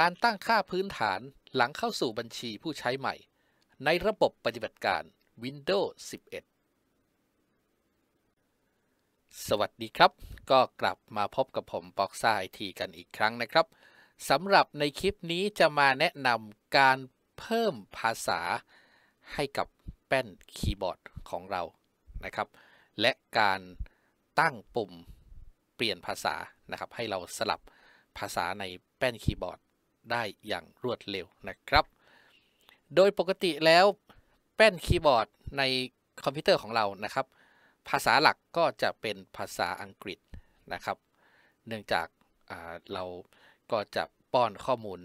การตั้งค่าพื้นฐานหลังเข้าสู่บัญชีผู้ใช้ใหม่ ในระบบปฏิบัติการ Windows 11 สวัสดีครับ ก็กลับมาพบกับผมปอกซ่าไอทีกันอีกครั้งนะครับ สำหรับในคลิปนี้จะมาแนะนำการเพิ่มภาษาให้กับแป้นคีย์บอร์ดของเรา นะครับ และการตั้งปุ่มเปลี่ยนภาษา นะครับ ให้เราสลับภาษาในแป้นคีย์บอร์ดได้อย่างรวดเร็วนะครับ โดยปกติแล้วแป้นคีย์บอร์ดในคอมพิวเตอร์ของเรา นะครับ ภาษาหลักก็จะเป็นภาษาอังกฤษนะครับ เนื่องจาก เราก็จะป้อนข้อมูล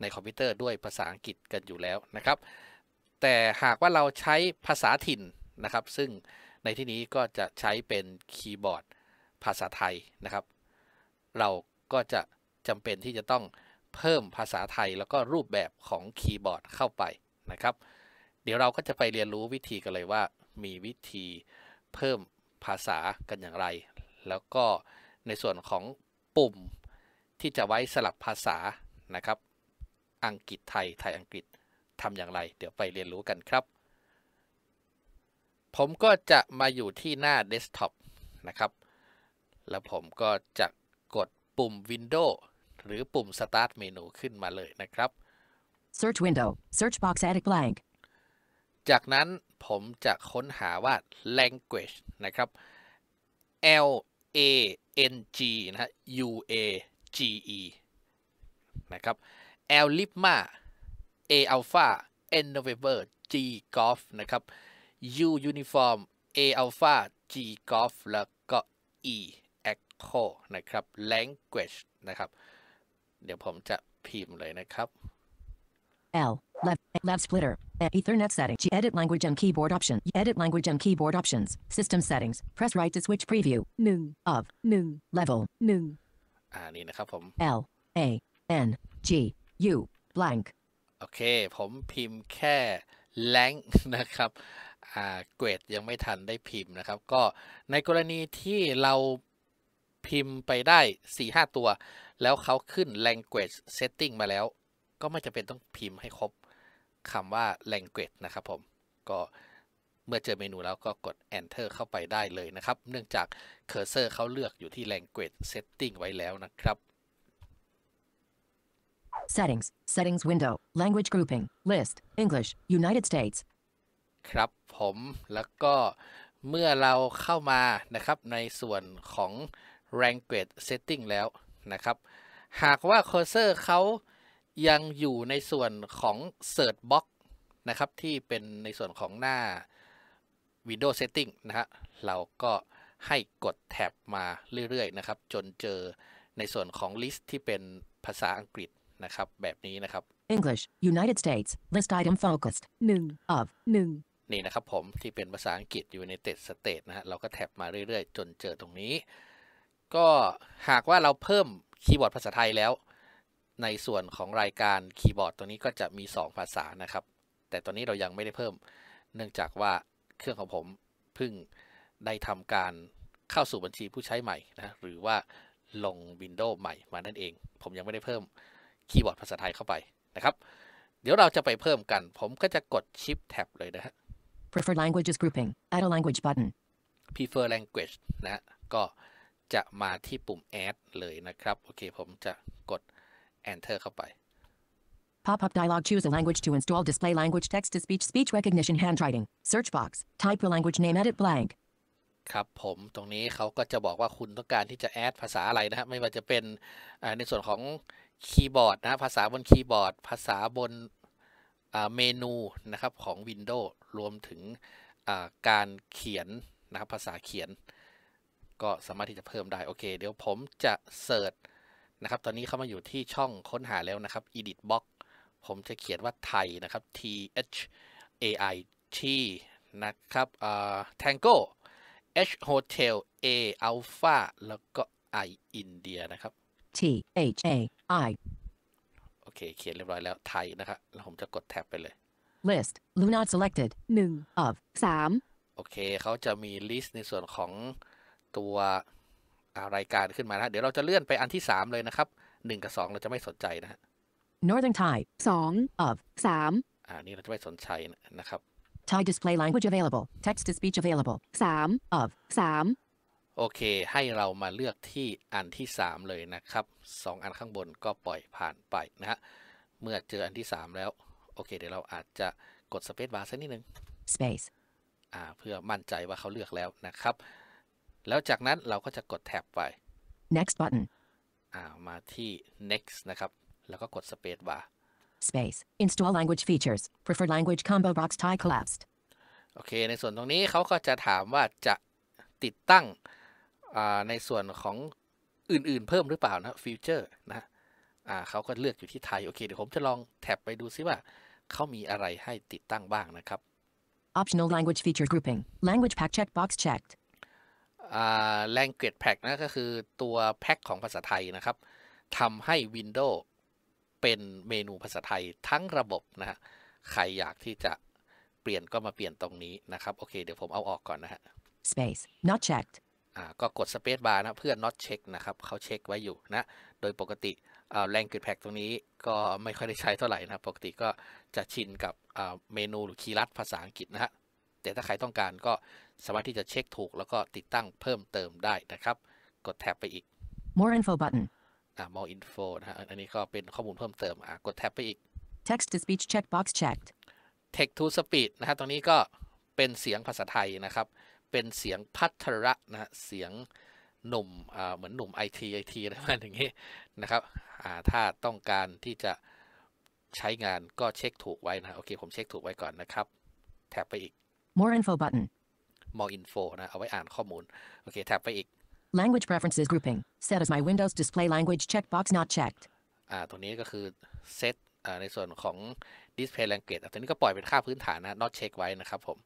ในคอมพิวเตอร์ด้วยภาษาอังกฤษกันอยู่แล้วนะครับ แต่หากว่าเราใช้ภาษาถิ่นนะครับ ซึ่งในที่นี้ก็จะใช้เป็นคีย์บอร์ดภาษาไทยนะครับ เราก็จะจำเป็นที่จะต้องเพิ่มภาษาไทยแล้วก็รูปแบบของคีย์บอร์ดเข้าไปนะครับ เดี๋ยวเราก็จะไปเรียนรู้วิธีกันเลยว่า มีวิธีเพิ่มภาษากันอย่างไร แล้วก็ในส่วนของปุ่มที่จะไว้สลับภาษานะครับ อังกฤษไทยไทยอังกฤษทำอย่างไร เดี๋ยวไปเรียนรู้กันครับ ผมก็จะมาอยู่ที่หน้าเดสก์ท็อปนะครับแล้วผมก็จะกดปุ่ม Windows หรือปุ่ม Start เมนูขึ้นมาเลยนะครับ Search window search box edit blank จากนั้นผมจะค้นหาว่า language นะครับ L A N G นะฮะ U A G E นะครับ L Lipma A Alpha N November G Golf นะครับ U Uniform A Alpha G Golf แล้วก็ E Echo นะครับ language นะครับเดี๋ยวผมจะพิมพ์เลยนะครับ L left left splitter Ethernet setting edit language and keyboard option edit language and keyboard options system settings press right to switch preview 1 of 1 level 1อ่านี่นะครับผม L A N G U blank โอเค ผมพิมพ์แค่ lang นะครับ อ่าเกรดยังไม่ทันได้พิมพ์นะครับ ก็ในกรณีที่เราพิมพ์ไปได้ 4-5 ตัวแล้วเขาขึ้น language setting มาแล้ว ก็ไม่จะเป็นต้องพิมพ์ให้ครบคำว่า language นะครับผม ก็เมื่อเจอเมนูแล้วก็กด enter เข้าไปได้เลยนะครับ เนื่องจากเคอร์เซอร์เขาเลือกอยู่ที่ language setting ไว้แล้วนะครับ settings settings window language grouping list English United States ครับผม แล้วก็เมื่อเราเข้ามานะครับในส่วนของ language setting แล้วนะครับ หากว่าเคอร์เซอร์เขายังอยู่ในส่วนของ Search Box นะครับที่เป็นในส่วนของหน้า Windows Setting นะฮะ เราก็ให้กดแท็บมาเรื่อยๆนะครับจนเจอในส่วนของลิสต์ที่เป็นภาษาอังกฤษนะครับแบบนี้นะครับ English United States list item focused 1 of 1นี่นะครับผมที่เป็นภาษาอังกฤษ United States นะฮะ เราก็แท็บมาเรื่อยๆ จนเจอตรงนี้ก็หากว่าเราเพิ่มคีย์บอร์ดภาษาไทยแล้ว ในส่วนของรายการคีย์บอร์ดตัวนี้ก็จะมี2ภาษานะครับ แต่ตอนนี้เรายังไม่ได้เพิ่ม เนื่องจากว่าเครื่องของผมเพิ่งได้ทำการเข้าสู่บัญชีผู้ใช้ใหม่นะหรือว่าลง Windows ใหม่มานั่นเอง ผมยังไม่ได้เพิ่มคีย์บอร์ดภาษาไทยเข้าไปนะครับ เดี๋ยวเราจะไปเพิ่มกัน ผมก็จะกดชิปแท็บเลยนะฮะ Preferred languages grouping add a language button prefer language นะก็จะมาที่ปุ่ม add เลยนะครับ โอเค ผมจะกด enter เข้าไป Pop-up dialog choose a language to install display language text to speech speech recognition handwriting search box type your language name edit blank ครับผม ตรงนี้เขาก็จะบอกว่าคุณต้องการที่จะแอดภาษาอะไรนะฮะไม่ว่าจะเป็นในส่วนของคีย์บอร์ดนะภาษาบนคีย์บอร์ด ภาษาบนเมนูนะครับ ของ Windows รวมถึงการเขียนนะครับ ภาษาเขียนก็สามารถที่จะเพิ่มได้ โอเคเดี๋ยวผมจะเสิร์ชนะครับตอนนี้เข้ามาอยู่ที่ช่องค้นหาแล้วนะครับ edit box ผมจะเขียนว่าไทยนะครับ t h a i t นะครับอ่า tango h hotel a alpha แล้วก็ i india นะครับ t h a i โอเคเขียนเรียบร้อยแล้วไทยนะครับ แล้วผมจะกดแท็บไปเลย list l u n a selected 1 of 3 โอเคเขาจะมีลิสต์ในส่วนของตัวรายการขึ้นมานะเดี๋ยวเราจะเลื่อนไปอันที่ 3 เลยนะครับ 1 กับ 2 เราจะไม่สนใจนะฮะ Northern Thai 2 of 3อ่านี่เราจะไม่สนใจนะครับ Thai display language available text to speech available 3 of 3โอเค ให้เรามาเลือกที่อันที่ 3 เลยนะครับ 2 อันข้างบนก็ปล่อยผ่านไปนะฮะเมื่อเจออันที่ 3 แล้ว โอเค เดี๋ยวเราอาจจะกดสเปซบาร์สักนิดนึง Space อ่าเพื่อมั่นใจว่าเขาเลือกแล้วนะครับแล้วจากนั้นเราก็จะกดแท็บไป next button อ่ามาที่ next นะครับ แล้วก็กด space bar space install language features preferred language combo box Thai collapsed โอเค ในส่วนตรงนี้เขาก็จะถามว่าจะติดตั้งในส่วนของอื่นๆเพิ่มหรือเปล่านะฟิวเจอร์นะ เขาก็เลือกอยู่ที่ไทย โอเค เดี๋ยวผมจะลองแท็บไปดูซิว่า เขามีอะไรให้ติดตั้งบ้างนะครับ Optional language feature grouping language pack checkbox checked language pack นะก็คือตัวแพ็คของภาษาไทยนะครับทำให้ Windows เป็นเมนูภาษาไทยทั้งระบบนะฮะใครอยากที่จะเปลี่ยนก็มาเปลี่ยนตรงนี้นะครับโอเคเดี๋ยวผมเอาออกก่อนนะฮะ space not checked อ่าก็กด space bar นะเพื่อ not check นะครับเขาเช็คไว้อยู่นะ โดยปกติแรงก g ดแพ็กตรงนี้ก็ไม่ค่อยได้ใช้เท่าไหร่นะปกติก็จะชินกับเมนู หรือคีย์ลัดภาษาอังกฤษนะฮะแต่ถ้าใครต้องการก็สามารถที่จะเช็คถูกแล้วก็ติดตั้งเพิ่มเติมได้นะครับ กดแท็บไปอีก more info button อ่า more info นะฮะอันนี้ก็เป็นข้อมูลเพิ่มเติม อ่ากดแท็บไปอีก text to speech checkbox checked text to speech นะฮะ ตรงนี้ก็เป็นเสียงภาษาไทยนะครับ เป็นเสียงพัทระนะะเสียง หนุ่มอ่าเหมือนหนุ่มไอทีไอทีอะไรประมาณอย่างนี้ นะครับ อ่า ถ้าต้องการที่จะใช้งานก็เช็คถูกไว้นะโอเค ผมเช็คถูกไว้ก่อนนะครับ แท็บไปอีก more info button more info นะ เอาไว้อ่านข้อมูล โอเคแท็บไปอีก language preferences grouping set as my Windows display language checkbox not checked อ่าตัวนี้ก็คือ set อ่าในส่วนของ display language ตัวนี้ก็ปล่อยเป็นค่าพื้นฐานนะ not check ไว้นะครับผม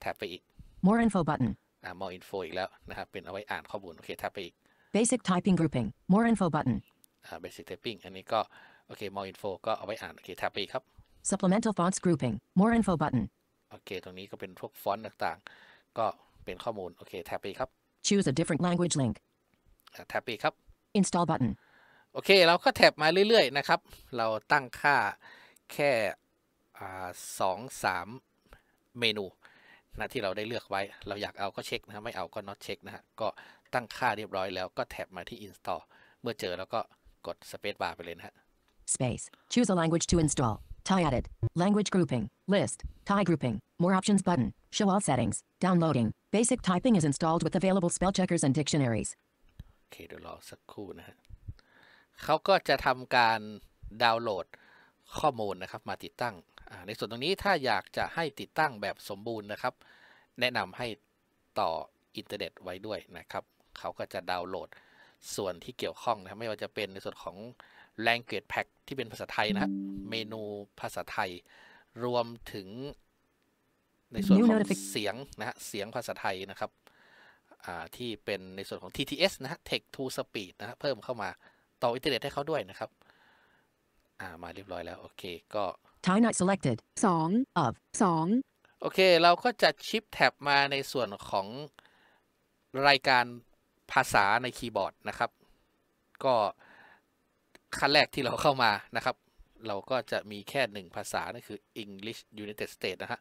แท็บไปอีก more info button อ่า more info อีกแล้วนะครับ เป็นเอาไว้อ่านข้อมูล โอเค แท็บไปอีก basic typing grouping more info button อ่า basic typing อันนี้ก็โอเค more info ก็เอาไว้อ่าน โอเค แท็บไปอีกครับ supplemental fonts grouping more info button โอเค ตรงนี้ก็เป็นพวกฟอนต์ต่างๆก็เป็นข้อมูล โอเคแท็บไปครับ choose a different language link แท็บไปครับ install button โอเค เราก็แท็บมาเรื่อยๆนะครับ เราตั้งค่าแค่สองสามเมนูนะที่เราได้เลือกไว้เราอยากเอาก็เช็คนะไม่เอาก็ not เช็คนะฮะก็ตั้งค่าเรียบร้อยแล้วก็แท็บมาที่ install เมื่อเจอแล้วก็กด space bar ไปเลยนะฮะ space choose a language to install Thai e d Language grouping. List. Thai grouping. More options button. Show all settings. Downloading. Basic typing is installed with available spell checkers and dictionaries. โอเคเดี๋ยวรอสักครู่นะฮะเขาก็จะทำการดาวน์โหลดข้อมูลนะครับมาติดตั้ง ในส่วนตรงนี้ถ้าอยากจะให้ติดตั้งแบบสมบูรณ์นะครับ แนะนำให้ต่ออินเทอร์เน็ต ไว้ด้วยนะครับ เขาก็จะดาวน์โหลดส่วนที่เกี่ยวข้องนะไม่ว่าจะเป็นในส่วนของ language pack ที่เป็นภาษาไทยนะฮะ เมนูภาษาไทย รวมถึง ในส่วนของเสียงนะฮะ เสียงภาษาไทยนะครับ ที่เป็นในส่วนของ TTS นะฮะ Tech to Speed นะฮะเพิ่มเข้ามาต่ออินเทอร์เน็ตให้เขาด้วยนะครับ มาเรียบร้อยแล้ว โอเค ก็ t i n i not selected 2 of 2โอเค เราก็จะชิปแท็บมาในส่วนของรายการภาษาในคีย์บอร์ดนะครับ ก็ขั้นแรกที่เราเข้ามานะครับเราก็จะมีแค่หนึ่งภาษานั่นคือ English United States นะฮะ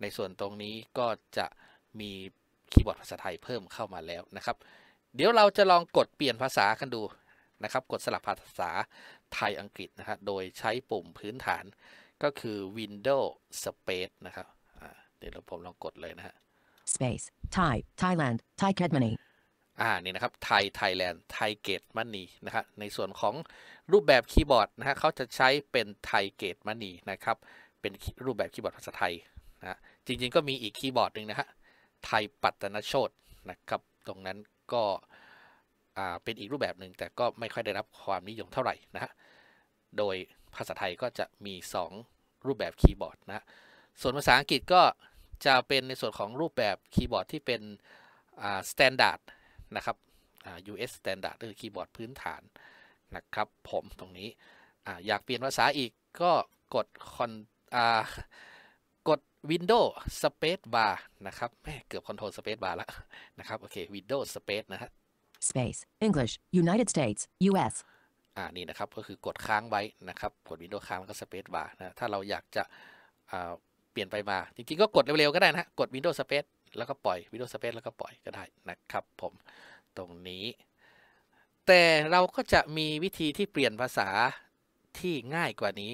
ในส่วนตรงนี้ก็จะมีคีย์บอร์ดภาษาไทยเพิ่มเข้ามาแล้วนะครับเดี๋ยวเราจะลองกดเปลี่ยนภาษา กันดูนะครับกดสลับภาษาไทยอังกฤษนะฮะโดยใช้ปุ่มพื้นฐานก็คือ Windows Space นะครับเดี๋ยวผมลองกดเลยนะฮะ Space Thai Thailand Thai Cadmany อ่านี่นะครับไทยไทยแลนด์ไทยเกตมันนีนะครับในส่วนของรูปแบบคีย์บอร์ดนะฮะเขาจะใช้เป็นไทยเกตมันนีนะครับเป็นรูปแบบคีย์บอร์ดภาษาไทยนะจริง ๆ ก็มีอีกคีย์บอร์ดหนึ่งนะฮะไทยปัตนาโชตนะครับตรงนั้นก็อ่าเป็นอีกรูปแบบหนึ่งแต่ก็ไม่ค่อยได้รับความนิยมเท่าไหร่นะฮะโดยภาษาไทยก็จะมี2รูปแบบคีย์บอร์ดนะส่วนภาษาอังกฤษก็จะเป็นในส่วนของรูปแบบคีย์บอร์ดที่เป็นอ่าสแตนดาร์ดนะครับ US Standard หรือคีย์บอร์ดพื้นฐานนะครับผมตรงนี้ออยากเปลี่ยนภาษาอีกก็กดคอนกด Windows Space Bar นะครับแม่เกือบ Control Space Bar แล้วนะครับโอเค Windows Space นะฮะ Space English United States US อ่านี่นะครับก็คือกดค้างไว้นะครับ กด Windows ค้างแล้วก็ Space Bar นะถ้าเราอยากจะเปลี่ยนไปมา จริงๆก็กดเร็วๆก็ได้นะกด Windows Space แล้วก็ปล่อย Windows Space แล้วก็ปล่อยก็ได้นะครับผม ตรงนี้ แต่เราก็จะมีวิธีที่เปลี่ยนภาษาที่ง่ายกว่านี้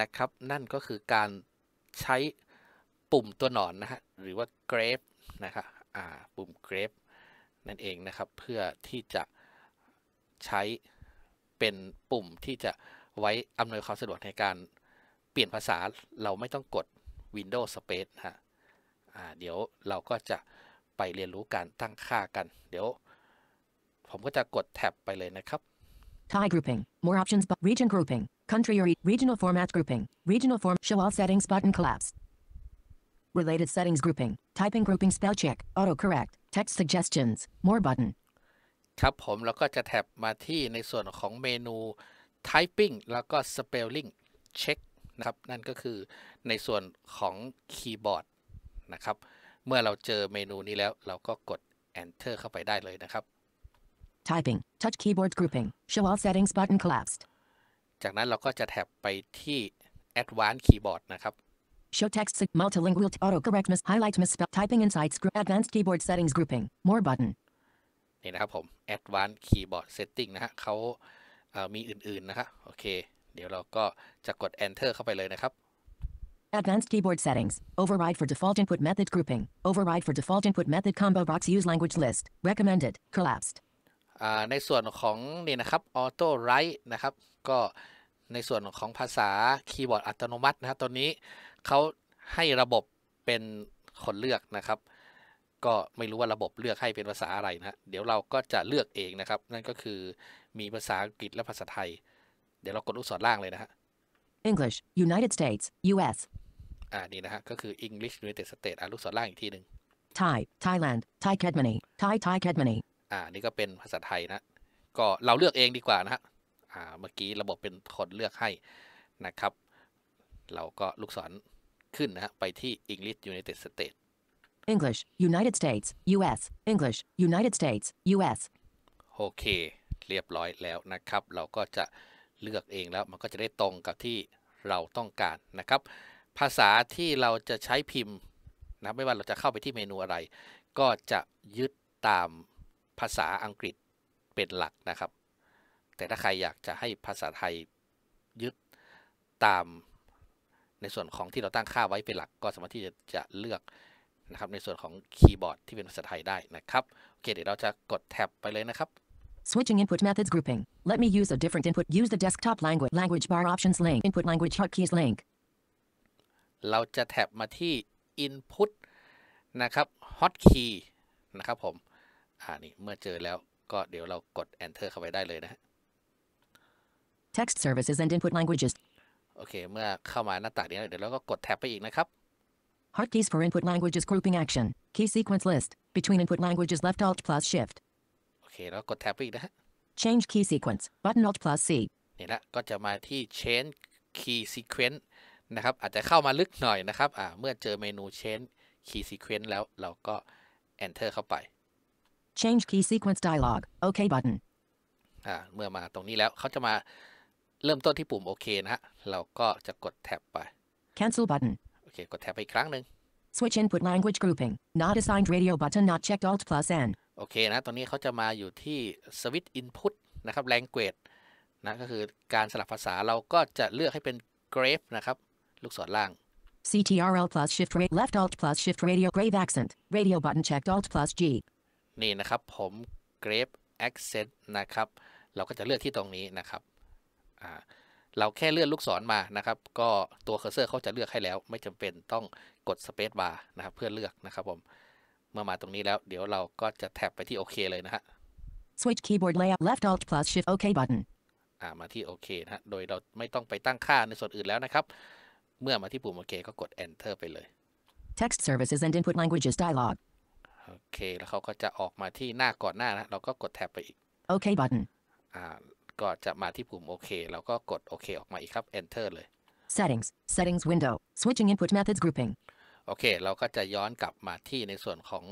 นะครับนั่นก็คือการใช้ปุ่มตัวหนอนนะฮะหรือว่า g r a p นะครับอ่าปุ่ม g r a p นั่นเองนะครับเพื่อที่จะใช้เป็นปุ่มที่จะไว้อำนวยความสะดวกในการเปลี่ยนภาษาเราไม่ต้องกด Windows Space ฮะเดี๋ยวเราก็จะไปเรียนรู้การตั้งค่ากัน เดี๋ยวผมก็จะกดแท็บไปเลยนะครับ Thai grouping more options but region grouping country or regional format grouping regional form show all settings button collapse related settings grouping typing grouping spell check autocorrect text suggestions more button ครับผมแล้วก็จะแท็บมาที่ในส่วนของเมนู typing แล้วก็ spelling check นะครับ นั่นก็คือในส่วนของคีย์บอร์ดนะครับเมื่อเราเจอเมนูนี้แล้วเราก็กด enter เข้าไปได้เลยนะครับ typing touch keyboard grouping show all settings button collapsed จากนั้นเราก็จะแท็บไปที่ advanced keyboard นะครับ show text multilingual autocorrect mis s highlight misspell typing insights group advanced keyboard settings grouping more button นี่นะครับผม advanced keyboard setting นะฮะเขามีอื่นๆนะครับโอเค เดี๋ยวเราก็จะกด enter เข้าไปเลยนะครับ Advanced keyboard settings. Override for default input method grouping. Override for default input method combo box use language list. Recommended. Collapsed. ในส่วนของนี่นะครับ auto write นะครับ ก็ในส่วนของภาษาคีย์บอร์ดอัตโนมัตินะครับตอนนี้เขาให้ระบบเป็นคนเลือกนะครับ ก็ไม่รู้ว่าระบบเลือกให้เป็นภาษาอะไรนะเดี๋ยวเราก็จะเลือกเองนะครับ นั่นก็คือมีภาษาอังกฤษและภาษาไทย เดี๋ยวเรากดลูกศรล่างเลยนะฮะ English United States U.S. อ่านี่นะฮะก็คือ English United States อ่านลูกศรล่างอีกทีหนึ่ง Thai Thailand Thai c a d m a n i Thai Thai c a d m a n i อ่านี่ก็เป็นภาษาไทยนะก็เราเลือกเองดีกว่านะฮะอ่า เมื่อกี้ระบบเป็นคนเลือกให้นะครับ เราก็ลูกศรขึ้นนะฮะไปที่ English United States English United States US English United States US โอเคเรียบร้อยแล้วนะครับ เราก็จะเลือกเองแล้ว มันก็จะได้ตรงกับที่เราต้องการนะครับภาษาที่เราจะใช้พิมพ์นะไม่ว่าเราจะเข้าไปที่เมนูอะไร ก็จะยึดตามภาษาอังกฤษเป็นหลักนะครับ แต่ถ้าใครอยากจะให้ภาษาไทยยึดตามในส่วนของที่เราตั้งค่าไว้เป็นหลักก็สามารถที่จะจะเลือกนะครับในส่วนของคีย์บอร์ดที่เป็นภาษาไทยได้นะครับโอเคเดี๋ยวเราจะกดแท็บไปเลยนะครับ Switching input methods grouping. Let me use a different input. Use the desktop language language bar options link. Input language hotkeys link. เราจะแท็บมาที่ input นะครับ hotkey นะครับผม อ่านี่ เมื่อเจอแล้วก็เดี๋ยวเรากด enter เข้าไปได้เลยนะ text services and input languages โอเค เมื่อเข้ามาหน้าต่างนี้เดี๋ยวเราก็กดแท็บไปอีกนะครับ hotkeys for input languages grouping action key sequence list between input languages left alt plus shift โอเคเรากดแท็บไปอีกนะฮะ change key sequence button alt plus c นี่ละก็จะมาที่ change key sequence นะครับอาจจะเข้ามาลึกหน่อยนะครับเมื่อเจอเมนู change key sequence แล้วเราก็ enter เข้าไป change key sequence dialog OK button เมื่อมาตรงนี้แล้วเขาจะมาเริ่มต้นที่ปุ่มโอเคนะฮะเราก็จะกดแท็บไป cancel button โอเคกดแท็บไปอีกครั้งหนึ่ง switch input language grouping not assigned radio button not checked alt plus n โอเคนะตอนนี้เขาจะมาอยู่ที่ switch input นะครับ language นะก็คือการสลับภาษาเราก็จะเลือกให้เป็น grave นะครับลูกศรล่าง CTRL plus shift r a t left alt plus shift radio grave accent radio button checked alt plus G นี่นะครับผม grave accent นะครับ เราก็จะเลือกที่ตรงนี้นะครับ เราแค่เลื่อนลูกศรมานะครับ ก็ตัวเคอร์เซอร์เขาจะเลือกให้แล้ว ไม่จำเป็นต้องกดสเปซบาร์นะครับเพื่อเลือกนะครับผม เมื่อมาตรงนี้แล้ว เดี๋ยวเราก็จะแท็บไปที่โอเคเลยนะฮะ switch keyboard layout left alt plus shift OK button มาที่โอเคนะฮะโดยเราไม่ต้องไปตั้งค่าในส่วนอื่นแล้วนะครับเมื่อมาที่ปุ่มโอเค ก็กด enter ไปเลย text services and input languages dialog โอเค แล้วเขาก็จะออกมาที่หน้าก่อนหน้านะ เราก็กดแท็บไปอีก o k button อ่า ก็จะมาที่ปุ่มโอเคเราก็กดโอเคออกมาอีกครับ enter เลย settings settings window switching input methods grouping โอเค เราก็จะย้อนกลับมาที่ในส่วนของ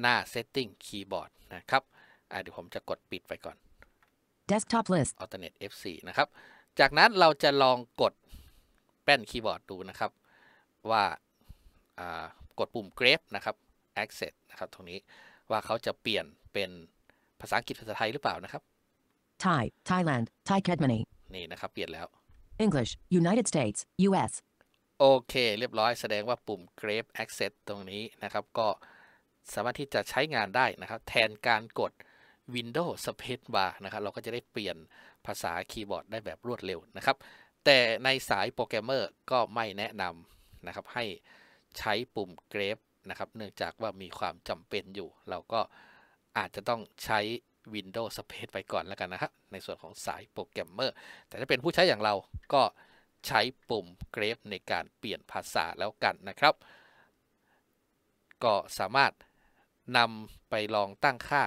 หน้า setting keyboard นะครับ อ่าเดี๋ยวผมจะกดปิดไปก่อน desktop list alternate F4 นะครับ จากนั้นเราจะลองกดป้นคีย์บอร์ดดูนะครับว่ากดปุ่ม Grep นะครับ Access นะครับตรงนี้ว่าเขาจะเปลี่ยนเป็นภาษาอังกฤษภาษาไทยหรือเปล่านะครับ Thai Thailand Thai Kedmany นี่นะครับเปลี่ยนแล้ว English United States US โอเค เรียบร้อยแสดงว่าปุ่ม Grep Access ตรงนี้นะครับ ก็สามารถที่จะใช้งานได้นะครับ แทนการกด Windows Space Bar นะครับเราก็จะได้เปลี่ยนภาษาคีย์บอร์ดได้แบบรวดเร็วนะครับแต่ในสายโปรแกรมเมอร์ก็ไม่แนะนำนะครับให้ใช้ปุ่มเกรฟนะครับเนื่องจากว่ามีความจำเป็นอยู่ เราก็อาจจะต้องใช้ Windows Space ไปก่อนแล้วกันนะครับในส่วนของสายโปรแกรมเมอร์แต่ถ้าเป็นผู้ใช้อย่างเราก็ใช้ปุ่มเกรฟในการเปลี่ยนภาษาแล้วกันนะครับ ก็สามารถนำไปลองตั้งค่า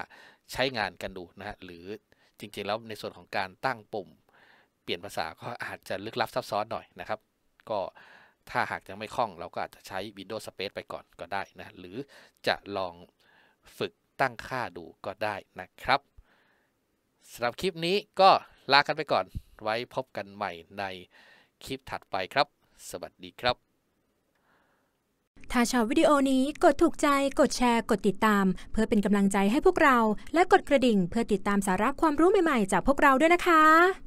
ใช้งานกันดูนะฮะหรือจริง ๆแล้วในส่วนของการตั้งปุ่มเปลี่ยนภาษาก็อาจจะลึกลับซับซ้อนหน่อยนะครับ ก็ถ้าหากยังไม่คล่อง เราก็อาจจะใช้ Windows Space ไปก่อนก็ได้นะ หรือจะลองฝึกตั้งค่าดูก็ได้นะครับสำหรับคลิปนี้ก็ลากันไปก่อนไว้พบกันใหม่ในคลิปถัดไปครับ สวัสดีครับ ถ้าชอบวิดีโอนี้กดถูกใจกดแชร์ กดติดตาม เพื่อเป็นกำลังใจให้พวกเรา และกดกระดิ่งเพื่อติดตามสาระความรู้ใหม่ๆ จากพวกเราด้วยนะคะ